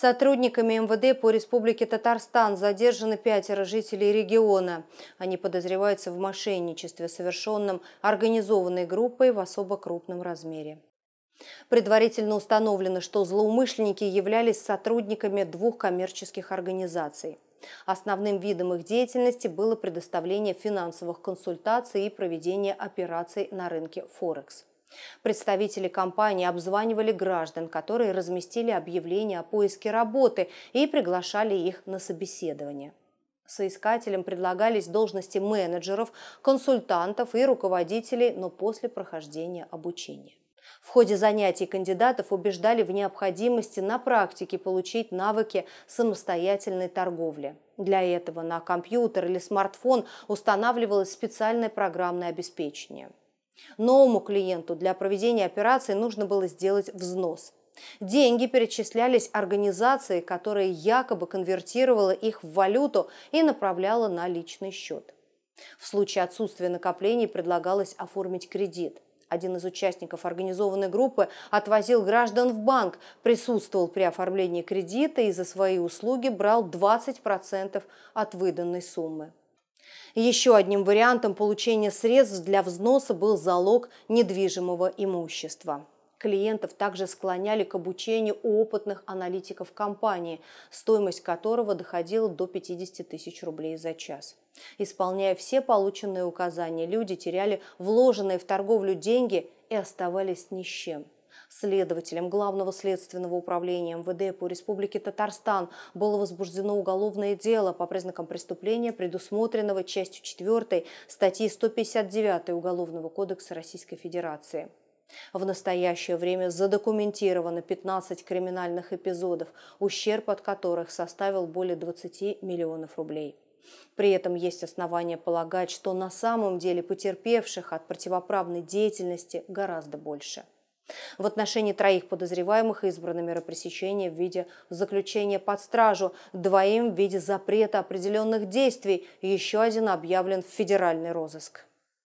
Сотрудниками МВД по Республике Татарстан задержаны пятеро жителей региона. Они подозреваются в мошенничестве, совершенном организованной группой в особо крупном размере. Предварительно установлено, что злоумышленники являлись сотрудниками двух коммерческих организаций. Основным видом их деятельности было предоставление финансовых консультаций и проведение операций на рынке Форекс. Представители компании обзванивали граждан, которые разместили объявление о поиске работы и приглашали их на собеседование. Соискателям предлагались должности менеджеров, консультантов и руководителей, но после прохождения обучения. В ходе занятий кандидатов убеждали в необходимости на практике получить навыки самостоятельной торговли. Для этого на компьютер или смартфон устанавливалось специальное программное обеспечение – Новому клиенту для проведения операции нужно было сделать взнос. Деньги перечислялись организации, которая якобы конвертировала их в валюту и направляла на личный счет. В случае отсутствия накоплений предлагалось оформить кредит. Один из участников организованной группы отвозил граждан в банк, присутствовал при оформлении кредита и за свои услуги брал 20% от выданной суммы. Еще одним вариантом получения средств для взноса был залог недвижимого имущества. Клиентов также склоняли к обучению у опытных аналитиков компании, стоимость которого доходила до 50 тысяч рублей за час. Исполняя все полученные указания, люди теряли вложенные в торговлю деньги и оставались ни с чем – следователем Главного следственного управления МВД по Республике Татарстан было возбуждено уголовное дело по признакам преступления, предусмотренного частью 4 статьи 159 Уголовного кодекса Российской Федерации. В настоящее время задокументировано 15 криминальных эпизодов, ущерб от которых составил более 20 миллионов рублей. При этом есть основания полагать, что на самом деле потерпевших от противоправной деятельности гораздо больше в отношении троих подозреваемых избрано мероприятие пресечения в виде заключения под стражу, двоим в виде запрета определенных действий, еще один объявлен в федеральный розыск.